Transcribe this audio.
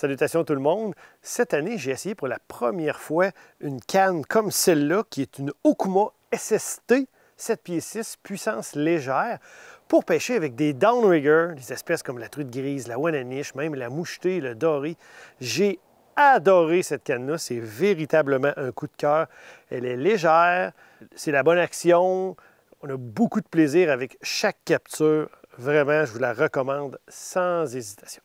Salutations tout le monde. Cette année, j'ai essayé pour la première fois une canne comme celle-là, qui est une Okuma SST 7 pieds 6, puissance légère, pour pêcher avec des downriggers, des espèces comme la truite grise, la wananiche, même la mouchetée, le doré. J'ai adoré cette canne-là. C'est véritablement un coup de cœur. Elle est légère, c'est la bonne action. On a beaucoup de plaisir avec chaque capture. Vraiment, je vous la recommande sans hésitation.